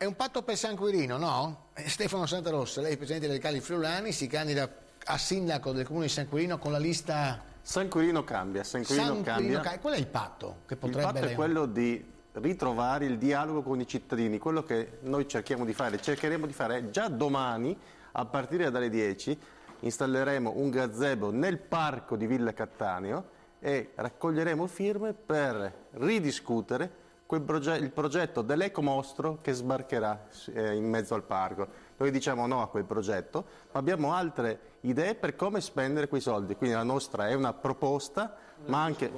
È un patto per San Quirino, no? Eh, Stefano Santarossa, lei è presidente delle Cali Friulani, si candida a sindaco del comune di San Quirino con la lista... San Quirino cambia, San Quirino San cambia. Quirino... Qual è il patto che potrebbe... Il patto è quello di ritrovare il dialogo con i cittadini, quello che noi cerchiamo di fare, cercheremo di fare già domani, a partire dalle 10, installeremo un gazebo nel parco di Villa Cattaneo e raccoglieremo firme per ridiscutere proge il progetto dell'ecomostro che sbarcherà eh, in mezzo al parco. Noi diciamo no a quel progetto, ma abbiamo altre idee per come spendere quei soldi. Quindi la nostra è una proposta, un ma anche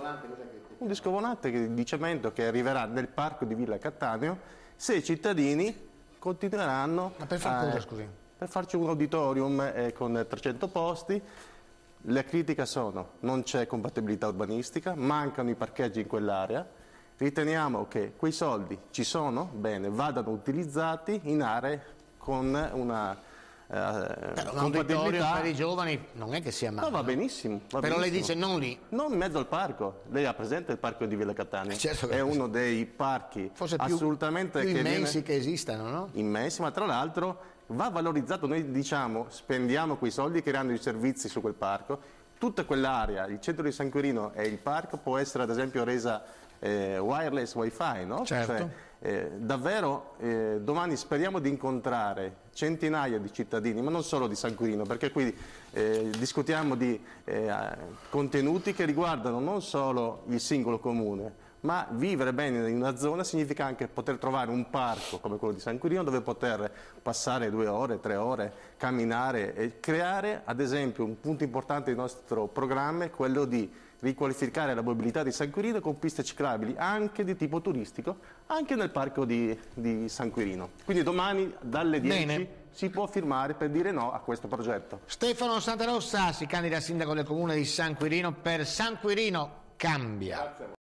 un disco volante di cemento che arriverà nel parco di Villa Cattaneo se i cittadini continueranno... Ma per far cosa, Per farci un auditorium eh, con 300 posti le critiche sono non c'è compatibilità urbanistica, mancano i parcheggi in quell'area, Riteniamo che quei soldi ci sono, bene, vadano utilizzati in aree con una eh, però un compatibilità per i giovani non è che sia male. No, va benissimo. Va però benissimo. lei dice non lì. Non in mezzo al parco. Lei ha presente il parco di Villa Catania? Eh, certo è uno dei parchi Forse assolutamente più, più che immensi viene... che esistano, no? Immensi, ma tra l'altro va valorizzato. Noi diciamo spendiamo quei soldi creando i servizi su quel parco. Tutta quell'area, il centro di San Quirino e il parco può essere ad esempio resa eh, wireless wifi, no? Cioè, certo. Cioè, eh, davvero eh, domani speriamo di incontrare centinaia di cittadini, ma non solo di San Quirino, perché qui eh, discutiamo di eh, contenuti che riguardano non solo il singolo comune, ma vivere bene in una zona significa anche poter trovare un parco come quello di San Quirino dove poter passare due ore, tre ore, camminare e creare ad esempio un punto importante del nostro programma è quello di riqualificare la mobilità di San Quirino con piste ciclabili anche di tipo turistico, anche nel parco di, di San Quirino. Quindi domani dalle 10 Bene. si può firmare per dire no a questo progetto. Stefano Santarossa si candida a sindaco del comune di San Quirino per San Quirino cambia. Grazie.